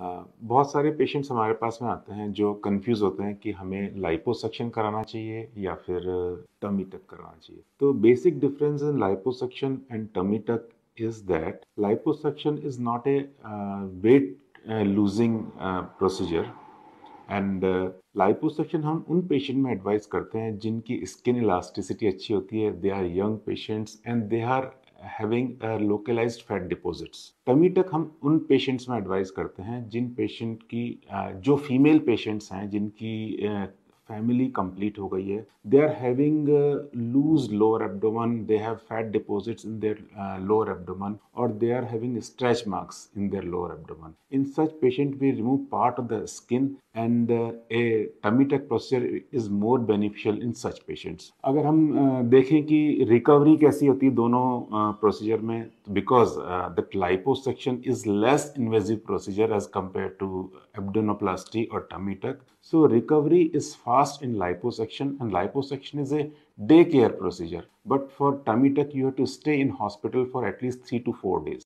बहुत सारे पेशेंट्स हमारे पास में आते हैं जो कंफ्यूज होते हैं कि हमें लाइपोसक्शन कराना चाहिए या फिर टमी टक कराना चाहिए तो basic difference in liposuction and tummy tuck is that liposuction is not a weight losing procedure and liposuction हम उन पेशेंट में एडवाइस करते हैं जिनकी स्किन इलास्टिसिटी अच्छी होती है they are young patients and they are having localise fat deposits तभी कमी तक हम उन पेशेंट्स में एडवाइज करते हैं जिन पेशेंट की जो फीमेल पेशेंट्स हैं जिनकी फैमिली कंप्लीट हो गई है they are having loose lower abdomen they have fat deposits in their lower abdomen और they are having stretch marks in their lower abdomen in such patient we remove part of the skin and a tummy tuck procedure is more beneficial in such patients अगर हम uh, देखें कि recovery कैसी होती है दोनों procedure uh, में because the liposuction is less invasive procedure as compare to abdominoplasty और tummy tuck so recovery is fast fast in liposuction and liposuction is a daycare procedure. But for tummy tuck, you have to stay in hospital for at least three to four days.